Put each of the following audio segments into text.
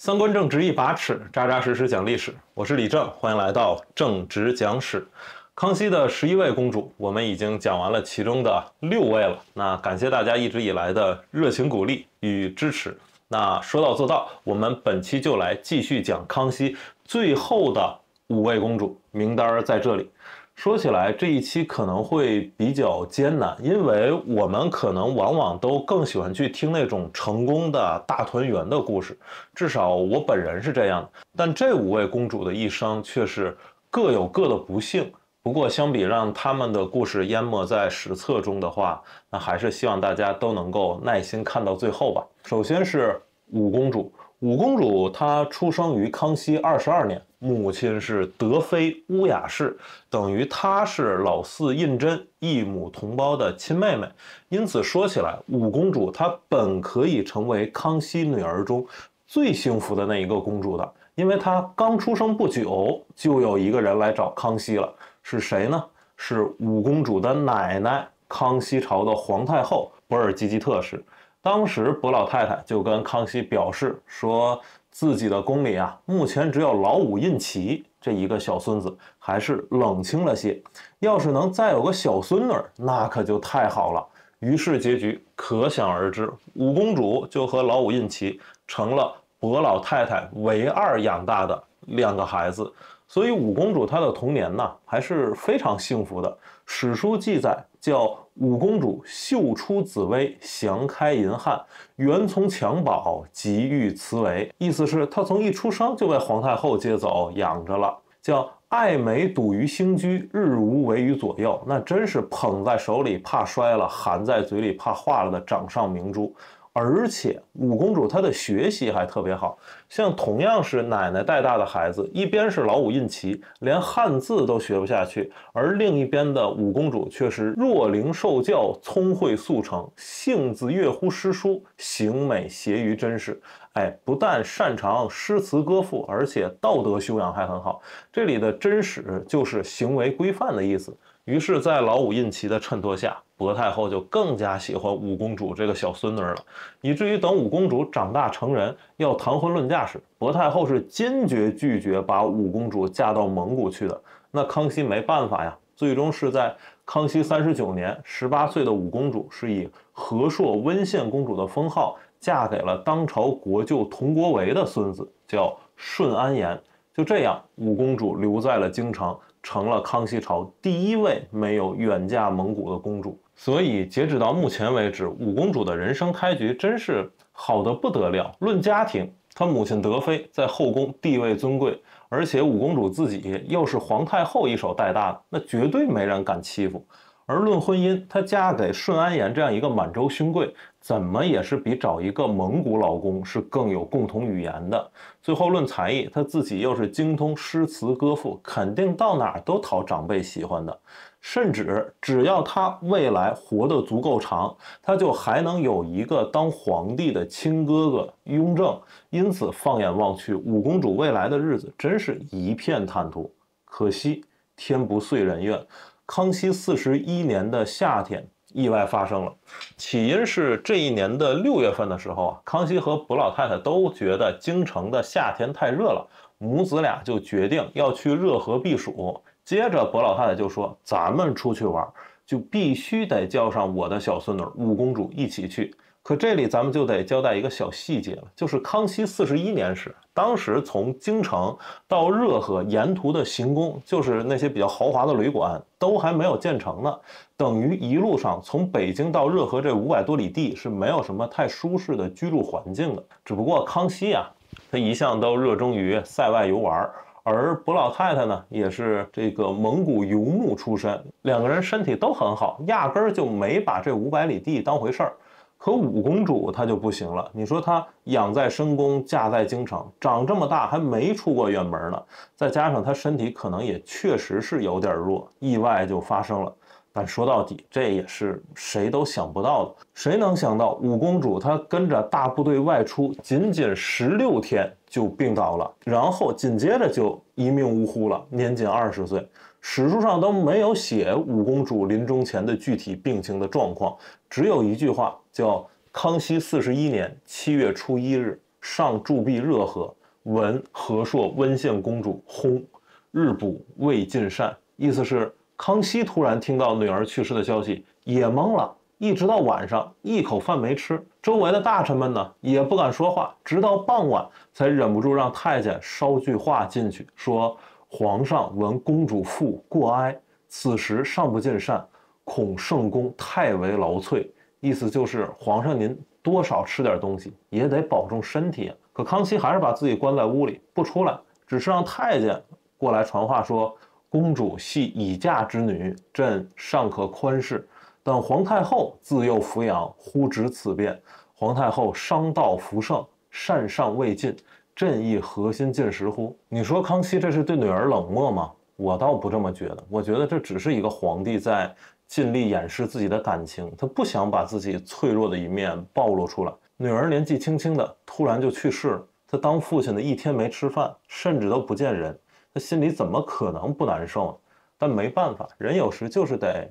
三观正直一把尺，扎扎实实讲历史。我是李正，欢迎来到正直讲史。康熙的十一位公主，我们已经讲完了其中的六位了。那感谢大家一直以来的热情鼓励与支持。那说到做到，我们本期就来继续讲康熙最后的五位公主。名单在这里。说起来，这一期可能会比较艰难，因为我们可能往往都更喜欢去听那种成功的大团圆的故事，至少我本人是这样。但这五位公主的一生却是各有各的不幸。不过，相比让他们的故事淹没在史册中的话，那还是希望大家都能够耐心看到最后吧。首先是五公主，五公主她出生于康熙二十二年。母亲是德妃乌雅氏，等于她是老四胤禛异母同胞的亲妹妹。因此说起来，五公主她本可以成为康熙女儿中最幸福的那一个公主的，因为她刚出生不久，就有一个人来找康熙了。是谁呢？是五公主的奶奶，康熙朝的皇太后博尔济吉特氏。当时博老太太就跟康熙表示说。自己的宫里啊，目前只有老五印齐这一个小孙子，还是冷清了些。要是能再有个小孙女，那可就太好了。于是结局可想而知，五公主就和老五印齐成了伯老太太唯二养大的两个孩子。所以五公主她的童年呢，还是非常幸福的。史书记载叫。五公主秀出紫薇，祥开银汉，原从襁褓即遇雌为，意思是她从一出生就被皇太后接走养着了，叫爱美睹于兴居，日无为于左右。那真是捧在手里怕摔了，含在嘴里怕化了的掌上明珠。而且五公主她的学习还特别好，像同样是奶奶带大的孩子，一边是老五胤祺连汉字都学不下去，而另一边的五公主却是弱龄受教，聪慧速成，性子悦乎诗书，行美谐于真实。哎，不但擅长诗词歌赋，而且道德修养还很好。这里的真史就是行为规范的意思。于是，在老五胤祺的衬托下，薄太后就更加喜欢五公主这个小孙女儿了，以至于等五公主长大成人要谈婚论嫁时，薄太后是坚决拒绝把五公主嫁到蒙古去的。那康熙没办法呀，最终是在康熙三十九年，十八岁的五公主是以和硕温宪公主的封号嫁给了当朝国舅佟国维的孙子，叫顺安延。就这样，五公主留在了京城。成了康熙朝第一位没有远嫁蒙古的公主，所以截止到目前为止，五公主的人生开局真是好的不得了。论家庭，她母亲德妃在后宫地位尊贵，而且五公主自己又是皇太后一手带大的，那绝对没人敢欺负。而论婚姻，她嫁给顺安言这样一个满洲勋贵，怎么也是比找一个蒙古老公是更有共同语言的。最后论才艺，她自己又是精通诗词歌赋，肯定到哪儿都讨长辈喜欢的。甚至只要她未来活得足够长，她就还能有一个当皇帝的亲哥哥雍正。因此放眼望去，五公主未来的日子真是一片坦途。可惜天不遂人愿。康熙四十一年的夏天，意外发生了。起因是这一年的六月份的时候啊，康熙和卜老太太都觉得京城的夏天太热了，母子俩就决定要去热河避暑。接着，卜老太太就说：“咱们出去玩，就必须得叫上我的小孙女五公主一起去。”可这里咱们就得交代一个小细节了，就是康熙四十一年时，当时从京城到热河沿途的行宫，就是那些比较豪华的旅馆，都还没有建成呢。等于一路上从北京到热河这五百多里地是没有什么太舒适的居住环境的。只不过康熙啊，他一向都热衷于塞外游玩，而卜老太太呢，也是这个蒙古游牧出身，两个人身体都很好，压根儿就没把这五百里地当回事儿。可五公主她就不行了。你说她养在深宫，嫁在京城，长这么大还没出过远门呢。再加上她身体可能也确实是有点弱，意外就发生了。但说到底，这也是谁都想不到的。谁能想到五公主她跟着大部队外出，仅仅十六天就病倒了，然后紧接着就一命呜呼了，年仅二十岁。史书上都没有写五公主临终前的具体病情的状况，只有一句话叫“康熙四十一年七月初一日，上铸币热河，闻和硕温献公主薨，日补未尽善”，意思是康熙突然听到女儿去世的消息，也懵了，一直到晚上一口饭没吃。周围的大臣们呢也不敢说话，直到傍晚才忍不住让太监捎句话进去说。皇上闻公主父过哀，此时尚不尽善，恐圣公太为劳瘁。意思就是，皇上您多少吃点东西，也得保重身体。可康熙还是把自己关在屋里不出来，只是让太监过来传话说，公主系已嫁之女，朕尚可宽视。但皇太后自幼抚养，忽值此变，皇太后伤道福盛，善尚未尽。正义核心尽失乎？你说康熙这是对女儿冷漠吗？我倒不这么觉得。我觉得这只是一个皇帝在尽力掩饰自己的感情，他不想把自己脆弱的一面暴露出来。女儿年纪轻轻的，突然就去世了，他当父亲的一天没吃饭，甚至都不见人，他心里怎么可能不难受？但没办法，人有时就是得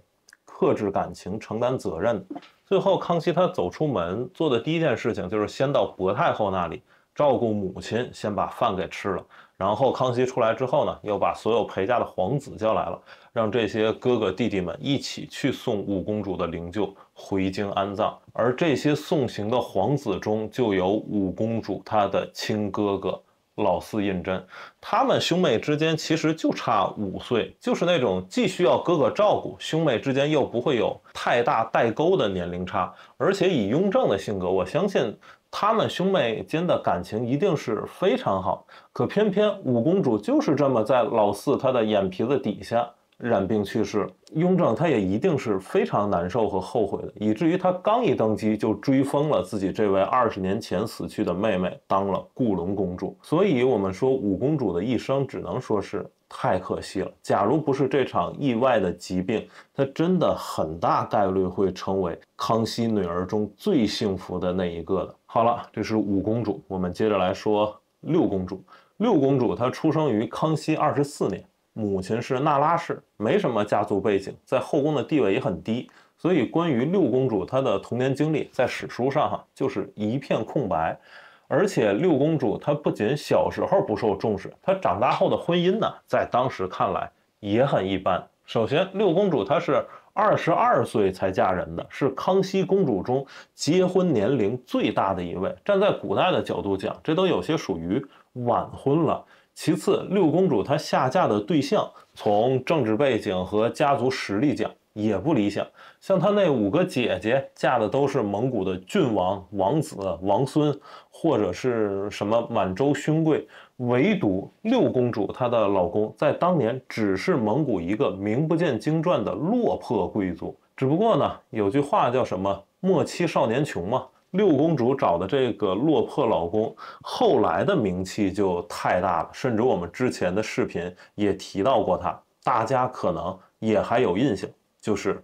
克制感情，承担责任。最后，康熙他走出门做的第一件事情就是先到薄太后那里。照顾母亲，先把饭给吃了。然后康熙出来之后呢，又把所有陪嫁的皇子叫来了，让这些哥哥弟弟们一起去送五公主的灵柩回京安葬。而这些送行的皇子中，就有五公主她的亲哥哥老四胤禛。他们兄妹之间其实就差五岁，就是那种既需要哥哥照顾，兄妹之间又不会有太大代沟的年龄差。而且以雍正的性格，我相信。他们兄妹间的感情一定是非常好，可偏偏五公主就是这么在老四他的眼皮子底下染病去世。雍正他也一定是非常难受和后悔的，以至于他刚一登基就追封了自己这位二十年前死去的妹妹当了固伦公主。所以，我们说五公主的一生只能说是太可惜了。假如不是这场意外的疾病，她真的很大概率会成为康熙女儿中最幸福的那一个的。好了，这是五公主。我们接着来说六公主。六公主她出生于康熙二十四年，母亲是那拉氏，没什么家族背景，在后宫的地位也很低。所以关于六公主她的童年经历，在史书上哈就是一片空白。而且六公主她不仅小时候不受重视，她长大后的婚姻呢，在当时看来也很一般。首先，六公主她是。二十二岁才嫁人的是康熙公主中结婚年龄最大的一位。站在古代的角度讲，这都有些属于晚婚了。其次，六公主她下嫁的对象，从政治背景和家族实力讲也不理想。像她那五个姐姐嫁的都是蒙古的郡王、王子、王孙，或者是什么满洲勋贵。唯独六公主，她的老公在当年只是蒙古一个名不见经传的落魄贵族。只不过呢，有句话叫什么“莫欺少年穷”嘛。六公主找的这个落魄老公，后来的名气就太大了，甚至我们之前的视频也提到过他，大家可能也还有印象，就是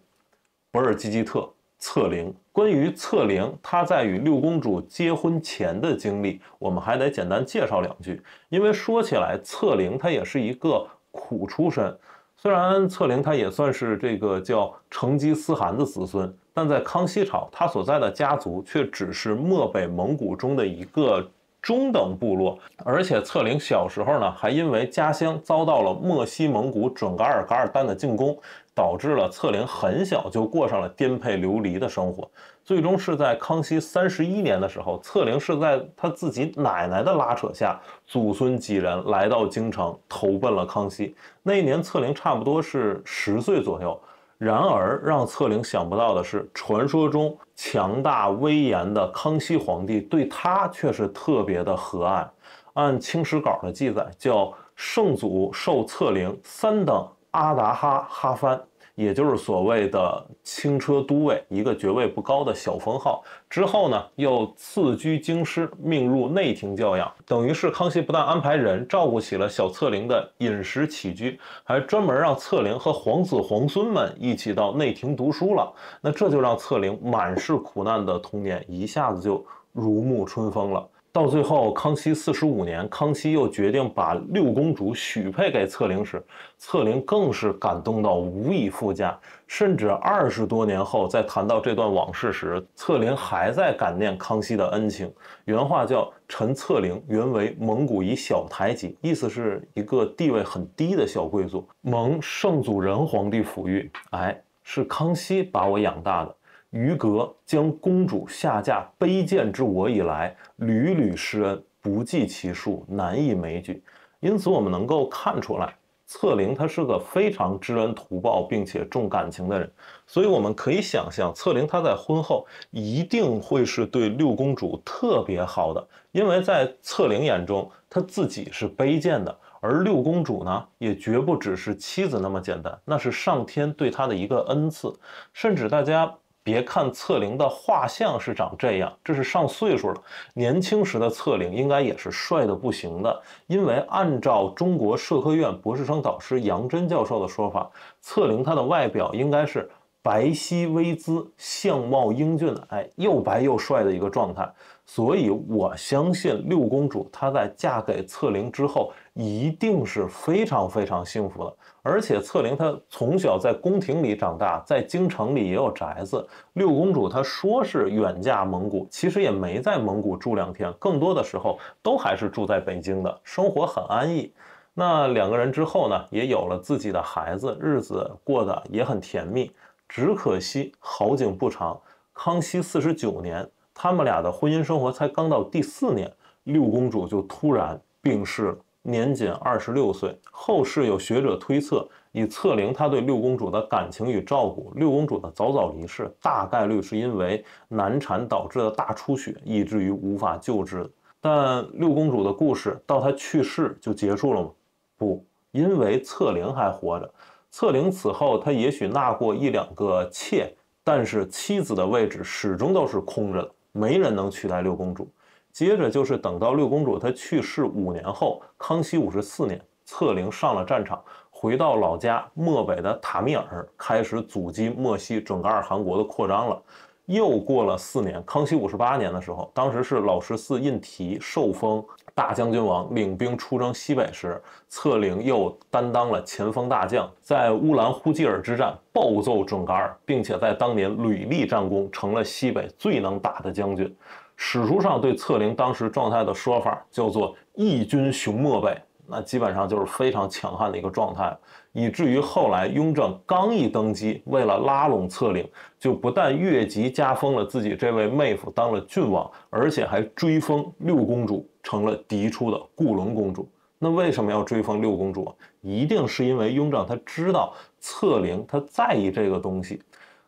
博尔济吉特·策凌。关于策凌，他在与六公主结婚前的经历，我们还得简单介绍两句。因为说起来，策凌他也是一个苦出身。虽然策凌他也算是这个叫成吉思汗的子孙，但在康熙朝，他所在的家族却只是漠北蒙古中的一个中等部落。而且，策凌小时候呢，还因为家乡遭到了漠西蒙古准噶尔噶尔丹的进攻，导致了策凌很小就过上了颠沛流离的生活。最终是在康熙三十一年的时候，策凌是在他自己奶奶的拉扯下，祖孙几人来到京城，投奔了康熙。那一年，策凌差不多是十岁左右。然而，让策凌想不到的是，传说中强大威严的康熙皇帝对他却是特别的和蔼。按《清史稿》的记载，叫圣祖授策凌三等阿达哈哈番。也就是所谓的轻车都尉，一个爵位不高的小封号。之后呢，又赐居京师，命入内廷教养，等于是康熙不但安排人照顾起了小册凌的饮食起居，还专门让册凌和皇子皇孙们一起到内廷读书了。那这就让册凌满是苦难的童年一下子就如沐春风了。到最后，康熙四十五年，康熙又决定把六公主许配给策凌时，策凌更是感动到无以复加。甚至二十多年后，在谈到这段往事时，策凌还在感念康熙的恩情。原话叫：“臣策凌原为蒙古一小台吉，意思是一个地位很低的小贵族。蒙圣祖仁皇帝抚育，哎，是康熙把我养大的。”于格将公主下嫁卑贱之我以来，屡屡施恩，不计其数，难以枚举。因此，我们能够看出来，侧灵他是个非常知恩图报，并且重感情的人。所以，我们可以想象，侧灵他在婚后一定会是对六公主特别好的，因为在侧灵眼中，他自己是卑贱的，而六公主呢，也绝不只是妻子那么简单，那是上天对他的一个恩赐，甚至大家。别看侧灵的画像是长这样，这是上岁数了。年轻时的侧灵应该也是帅的不行的，因为按照中国社科院博士生导师杨真教授的说法，侧灵他的外表应该是白皙微姿、相貌英俊哎，又白又帅的一个状态。所以我相信六公主她在嫁给策凌之后一定是非常非常幸福的，而且策凌她从小在宫廷里长大，在京城里也有宅子。六公主她说是远嫁蒙古，其实也没在蒙古住两天，更多的时候都还是住在北京的，生活很安逸。那两个人之后呢，也有了自己的孩子，日子过得也很甜蜜。只可惜好景不长，康熙四十九年。他们俩的婚姻生活才刚到第四年，六公主就突然病逝了，年仅二十六岁。后世有学者推测，以策灵他对六公主的感情与照顾，六公主的早早离世大概率是因为难产导致的大出血，以至于无法救治。但六公主的故事到她去世就结束了吗？不，因为策灵还活着。策灵此后他也许纳过一两个妾，但是妻子的位置始终都是空着的。没人能取代六公主。接着就是等到六公主她去世五年后，康熙五十四年，策凌上了战场，回到老家漠北的塔米尔，开始阻击漠西准噶尔汗国的扩张了。又过了四年，康熙五十八年的时候，当时是老十四胤禔受封大将军王，领兵出征西北时，策凌又担当了前锋大将，在乌兰呼吉尔之战暴揍准噶尔，并且在当年屡立战功，成了西北最能打的将军。史书上对策凌当时状态的说法叫做“义军雄漠北”。那基本上就是非常强悍的一个状态，以至于后来雍正刚一登基，为了拉拢策棱，就不但越级加封了自己这位妹夫当了郡王，而且还追封六公主成了嫡出的固伦公主。那为什么要追封六公主？一定是因为雍正他知道策棱他在意这个东西。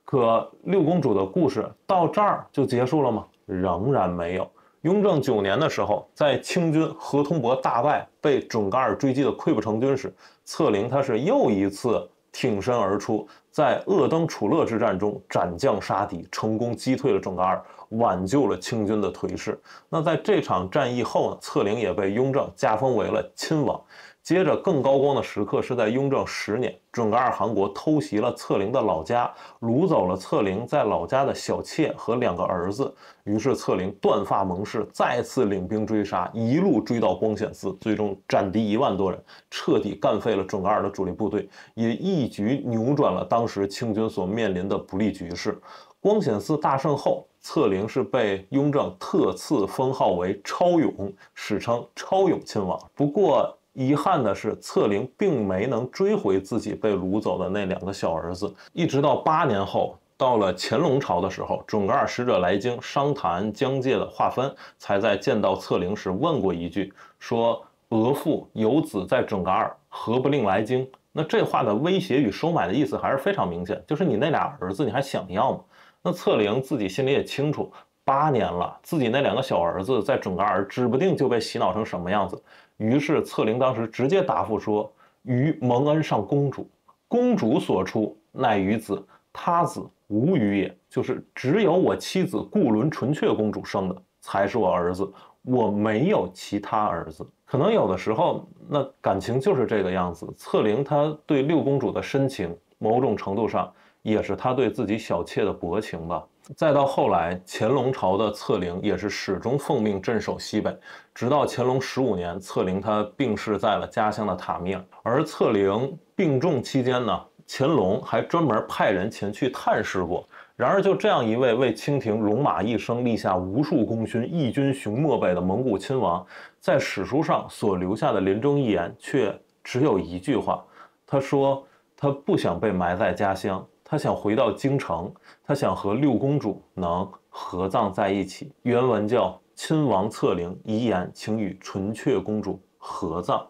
可六公主的故事到这儿就结束了吗？仍然没有。雍正九年的时候，在清军何通伯大败，被准噶尔追击的溃不成军时，策凌他是又一次挺身而出，在鄂登楚勒之战中斩将杀敌，成功击退了准噶尔，挽救了清军的颓势。那在这场战役后呢，策凌也被雍正加封为了亲王。接着更高光的时刻是在雍正十年，准噶尔汗国偷袭了策陵的老家，掳走了策陵在老家的小妾和两个儿子。于是策陵断发盟誓，再次领兵追杀，一路追到光显寺，最终斩敌一万多人，彻底干废了准噶尔的主力部队，也一举扭转了当时清军所面临的不利局势。光显寺大胜后，策陵是被雍正特赐封号为超勇，史称超勇亲王。不过，遗憾的是，策凌并没能追回自己被掳走的那两个小儿子。一直到八年后，到了乾隆朝的时候，准噶尔使者来京商谈疆界的划分，才在见到策凌时问过一句：“说额父有子在准噶尔，何不令来京？”那这话的威胁与收买的意思还是非常明显，就是你那俩儿子你还想要吗？那策凌自己心里也清楚，八年了，自己那两个小儿子在准噶尔，指不定就被洗脑成什么样子。于是策灵当时直接答复说：“于蒙恩上公主，公主所出，乃于子，他子无于也。就是只有我妻子固伦纯雀公主生的才是我儿子，我没有其他儿子。可能有的时候，那感情就是这个样子。策灵他对六公主的深情，某种程度上也是他对自己小妾的薄情吧。”再到后来，乾隆朝的策凌也是始终奉命镇守西北，直到乾隆十五年，策凌他病逝在了家乡的塔米尔。而策凌病重期间呢，乾隆还专门派人前去探视过。然而，就这样一位为清廷戎马一生、立下无数功勋、义军雄漠北的蒙古亲王，在史书上所留下的临终遗言却只有一句话：他说他不想被埋在家乡。他想回到京城，他想和六公主能合葬在一起。原文叫亲王侧陵遗言，请与纯雀公主合葬。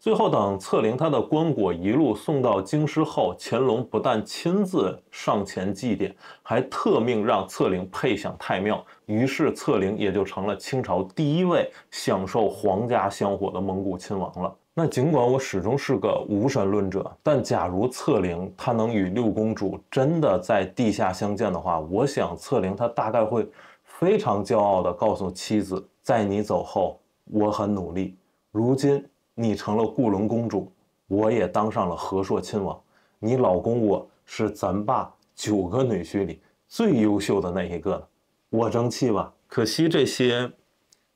最后等策陵他的棺椁一路送到京师后，乾隆不但亲自上前祭奠，还特命让侧陵配享太庙。于是侧陵也就成了清朝第一位享受皇家香火的蒙古亲王了。那尽管我始终是个无神论者，但假如策灵他能与六公主真的在地下相见的话，我想策灵他大概会非常骄傲地告诉妻子：“在你走后，我很努力。如今你成了固伦公主，我也当上了和硕亲王。你老公我是咱爸九个女婿里最优秀的那一个了，我争气吧？可惜这些，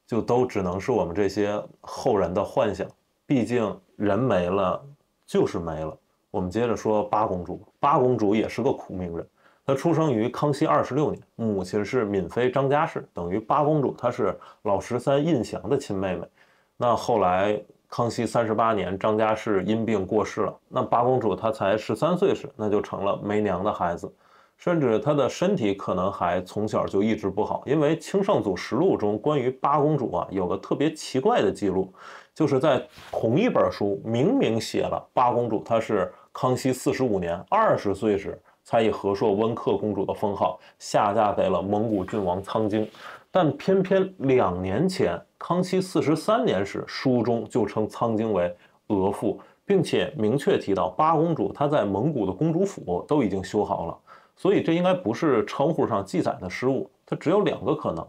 就都只能是我们这些后人的幻想。”毕竟人没了，就是没了。我们接着说八公主。八公主也是个苦命人。她出生于康熙二十六年，母亲是敏妃张家氏，等于八公主她是老十三胤祥的亲妹妹。那后来康熙三十八年，张家氏因病过世了。那八公主她才十三岁时，那就成了没娘的孩子，甚至她的身体可能还从小就一直不好。因为《清圣祖实录》中关于八公主啊，有个特别奇怪的记录。就是在同一本书，明明写了八公主，她是康熙四十五年二十岁时，才以和硕温克公主的封号下嫁给了蒙古郡王苍京。但偏偏两年前，康熙四十三年时，书中就称苍京为额驸，并且明确提到八公主她在蒙古的公主府都已经修好了。所以这应该不是称呼上记载的失误，它只有两个可能：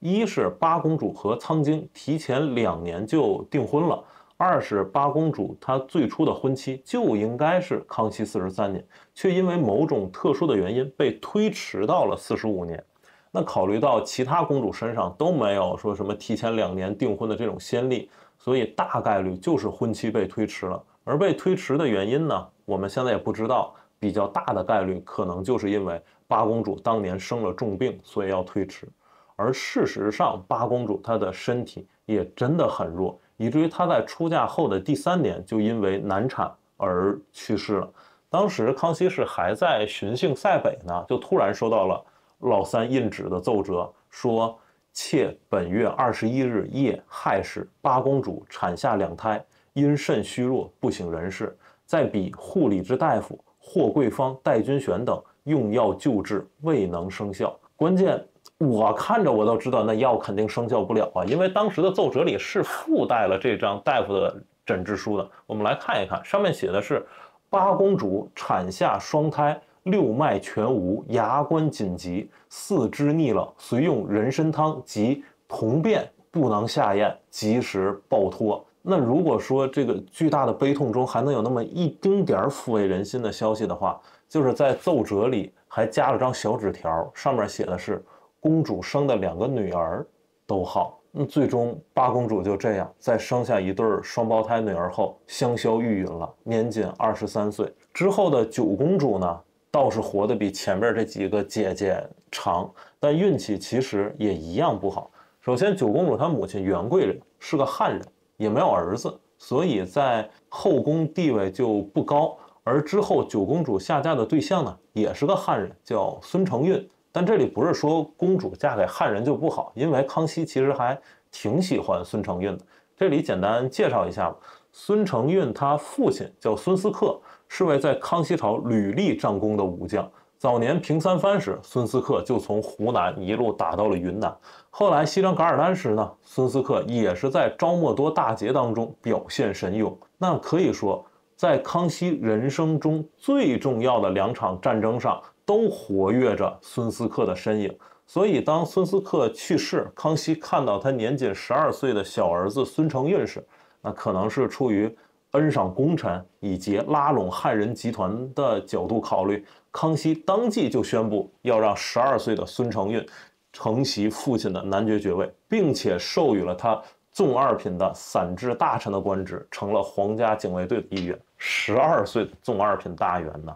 一是八公主和苍晶提前两年就订婚了；二是八公主她最初的婚期就应该是康熙四十三年，却因为某种特殊的原因被推迟到了四十五年。那考虑到其他公主身上都没有说什么提前两年订婚的这种先例，所以大概率就是婚期被推迟了。而被推迟的原因呢，我们现在也不知道。比较大的概率可能就是因为八公主当年生了重病，所以要推迟。而事实上，八公主她的身体也真的很弱，以至于她在出嫁后的第三年就因为难产而去世了。当时康熙是还在巡幸塞北呢，就突然收到了老三印旨的奏折，说妾本月二十一日夜亥时，八公主产下两胎，因肾虚弱不省人事，在比护理之大夫。霍贵芳、戴君玄等用药救治未能生效，关键我看着我都知道那药肯定生效不了啊，因为当时的奏折里是附带了这张大夫的诊治书的，我们来看一看，上面写的是八公主产下双胎，六脉全无，牙关紧急，四肢逆冷，遂用人参汤及同便不能下咽，及时暴脱。那如果说这个巨大的悲痛中还能有那么一丁点儿抚慰人心的消息的话，就是在奏折里还加了张小纸条，上面写的是公主生的两个女儿都好。那最终八公主就这样在生下一对双胞胎女儿后香消玉殒了，年仅二十三岁。之后的九公主呢，倒是活得比前面这几个姐姐长，但运气其实也一样不好。首先，九公主她母亲袁贵人是个汉人。也没有儿子，所以在后宫地位就不高。而之后九公主下嫁的对象呢，也是个汉人，叫孙承运。但这里不是说公主嫁给汉人就不好，因为康熙其实还挺喜欢孙承运的。这里简单介绍一下，吧。孙承运他父亲叫孙思克，是位在康熙朝屡立战功的武将。早年平三藩时，孙思克就从湖南一路打到了云南。后来西征噶尔丹时呢，孙思克也是在昭莫多大捷当中表现神勇。那可以说，在康熙人生中最重要的两场战争上，都活跃着孙思克的身影。所以，当孙思克去世，康熙看到他年仅十二岁的小儿子孙承运时，那可能是出于。恩赏功臣以及拉拢汉人集团的角度考虑，康熙当即就宣布要让十二岁的孙承运承袭父亲的男爵爵位，并且授予了他纵二品的散治大臣的官职，成了皇家警卫队的一员。十二岁的纵二品大员呢？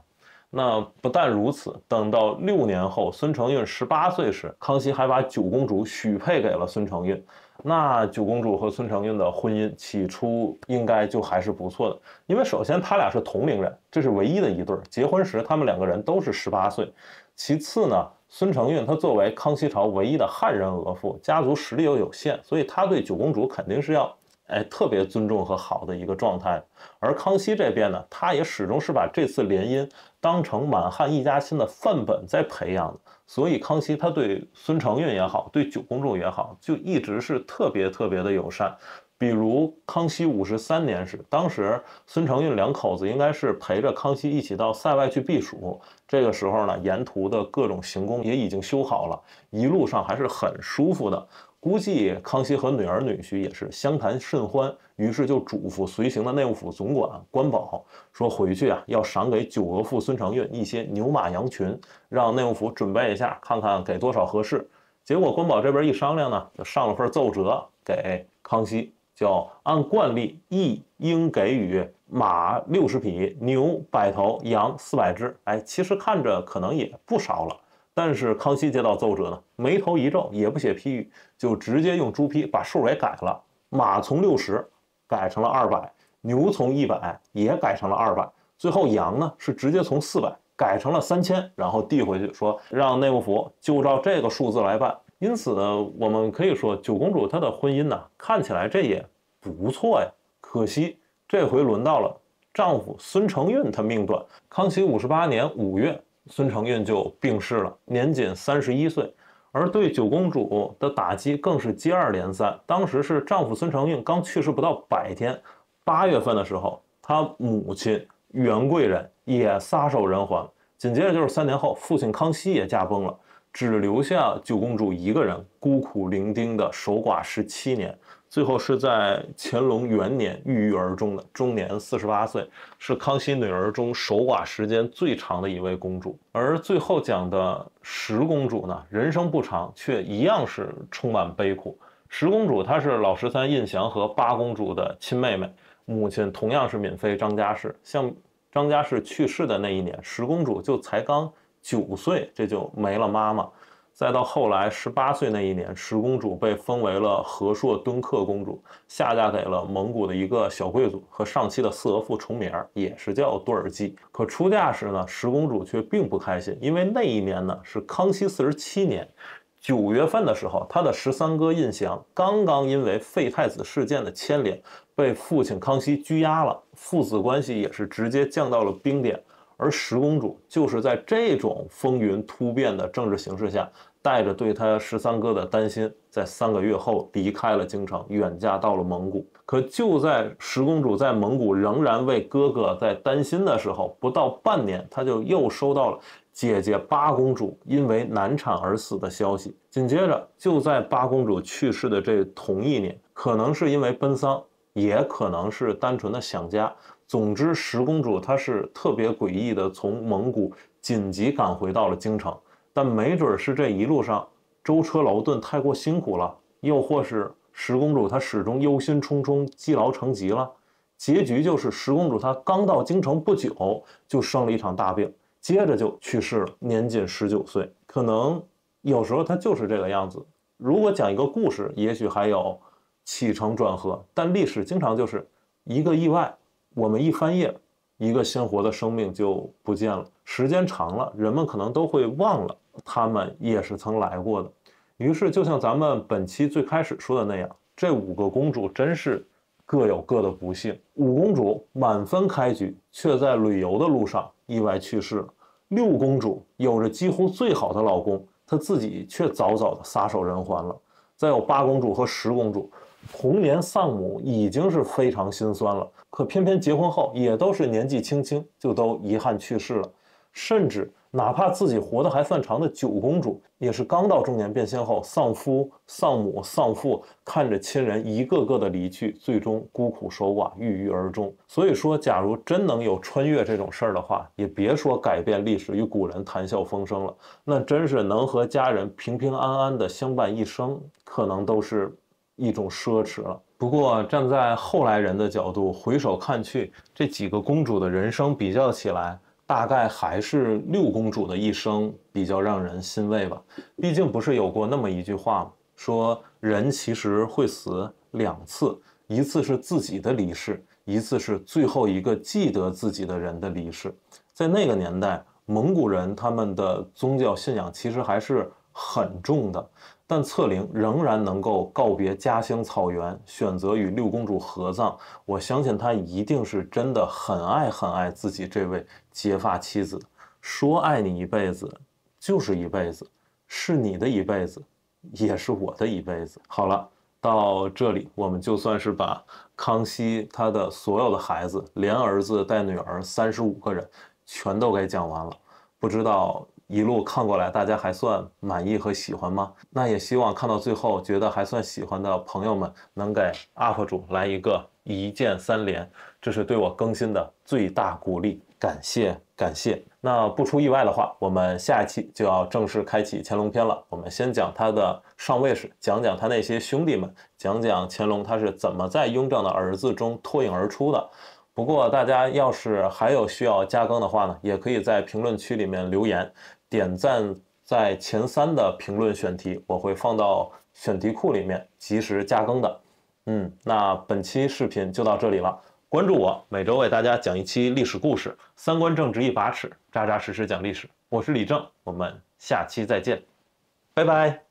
那不但如此，等到六年后，孙承运十八岁时，康熙还把九公主许配给了孙承运。那九公主和孙承运的婚姻起初应该就还是不错的，因为首先他俩是同龄人，这是唯一的一对。结婚时他们两个人都是十八岁。其次呢，孙承运他作为康熙朝唯一的汉人额驸，家族实力又有限，所以他对九公主肯定是要哎特别尊重和好的一个状态。而康熙这边呢，他也始终是把这次联姻当成满汉一家亲的范本在培养的。所以康熙他对孙承运也好，对九公主也好，就一直是特别特别的友善。比如康熙五十三年时，当时孙承运两口子应该是陪着康熙一起到塞外去避暑。这个时候呢，沿途的各种行宫也已经修好了，一路上还是很舒服的。估计康熙和女儿女婿也是相谈甚欢，于是就嘱咐随行的内务府总管关宝说：“回去啊，要赏给九额父孙承运一些牛马羊群，让内务府准备一下，看看给多少合适。”结果关宝这边一商量呢，就上了份奏折给康熙。叫按惯例，一应给予马六十匹，牛百头，羊四百只。哎，其实看着可能也不少了，但是康熙接到奏折呢，眉头一皱，也不写批语，就直接用朱批把数给改了。马从六十改成了二百，牛从一百也改成了二百，最后羊呢是直接从四百改成了三千，然后递回去说，让内务府就照这个数字来办。因此呢，我们可以说九公主她的婚姻呢，看起来这也不错呀。可惜这回轮到了丈夫孙承运，他命短。康熙五十八年五月，孙承运就病逝了，年仅三十一岁。而对九公主的打击更是接二连三。当时是丈夫孙承运刚去世不到百天，八月份的时候，他母亲袁贵人也撒手人寰。紧接着就是三年后，父亲康熙也驾崩了。只留下九公主一个人孤苦伶仃的守寡十七年，最后是在乾隆元年郁郁而终的，终年四十八岁，是康熙女儿中守寡时间最长的一位公主。而最后讲的十公主呢，人生不长，却一样是充满悲苦。十公主她是老十三胤祥和八公主的亲妹妹，母亲同样是闵妃张家氏。像张家氏去世的那一年，十公主就才刚。九岁，这就没了妈妈。再到后来，十八岁那一年，十公主被封为了和硕敦克公主，下嫁给了蒙古的一个小贵族，和上期的四额驸重名，也是叫多尔济。可出嫁时呢，十公主却并不开心，因为那一年呢是康熙四十七年九月份的时候，她的十三哥胤祥刚刚因为废太子事件的牵连，被父亲康熙拘押了，父子关系也是直接降到了冰点。而十公主就是在这种风云突变的政治形势下，带着对她十三哥的担心，在三个月后离开了京城，远嫁到了蒙古。可就在十公主在蒙古仍然为哥哥在担心的时候，不到半年，她就又收到了姐姐八公主因为难产而死的消息。紧接着，就在八公主去世的这同一年，可能是因为奔丧，也可能是单纯的想家。总之，十公主她是特别诡异的，从蒙古紧急赶回到了京城。但没准是这一路上舟车劳顿太过辛苦了，又或是十公主她始终忧心忡忡，积劳成疾了。结局就是，十公主她刚到京城不久就生了一场大病，接着就去世了，年仅十九岁。可能有时候她就是这个样子。如果讲一个故事，也许还有起承转合，但历史经常就是一个意外。我们一翻页，一个鲜活的生命就不见了。时间长了，人们可能都会忘了，他们也是曾来过的。于是，就像咱们本期最开始说的那样，这五个公主真是各有各的不幸。五公主满分开局，却在旅游的路上意外去世了。六公主有着几乎最好的老公，她自己却早早的撒手人寰了。再有八公主和十公主，童年丧母已经是非常心酸了。可偏偏结婚后也都是年纪轻轻就都遗憾去世了，甚至哪怕自己活得还算长的九公主，也是刚到中年变性后丧夫、丧母、丧父，看着亲人一个个的离去，最终孤苦守寡，郁郁而终。所以说，假如真能有穿越这种事儿的话，也别说改变历史与古人谈笑风生了，那真是能和家人平平安安的相伴一生，可能都是。一种奢侈了。不过，站在后来人的角度回首看去，这几个公主的人生比较起来，大概还是六公主的一生比较让人欣慰吧。毕竟，不是有过那么一句话吗？说人其实会死两次，一次是自己的离世，一次是最后一个记得自己的人的离世。在那个年代，蒙古人他们的宗教信仰其实还是很重的。但策凌仍然能够告别家乡草原，选择与六公主合葬。我相信他一定是真的很爱很爱自己这位结发妻子，说爱你一辈子，就是一辈子，是你的一辈子，也是我的一辈子。好了，到这里我们就算是把康熙他的所有的孩子，连儿子带女儿三十五个人，全都给讲完了。不知道。一路看过来，大家还算满意和喜欢吗？那也希望看到最后觉得还算喜欢的朋友们，能给 UP 主来一个一键三连，这是对我更新的最大鼓励，感谢感谢。那不出意外的话，我们下一期就要正式开启乾隆篇了。我们先讲他的上位史，讲讲他那些兄弟们，讲讲乾隆他是怎么在雍正的儿子中脱颖而出的。不过大家要是还有需要加更的话呢，也可以在评论区里面留言。点赞在前三的评论选题，我会放到选题库里面，及时加更的。嗯，那本期视频就到这里了，关注我，每周为大家讲一期历史故事，三观正直一把尺，扎扎实实讲历史。我是李正，我们下期再见，拜拜。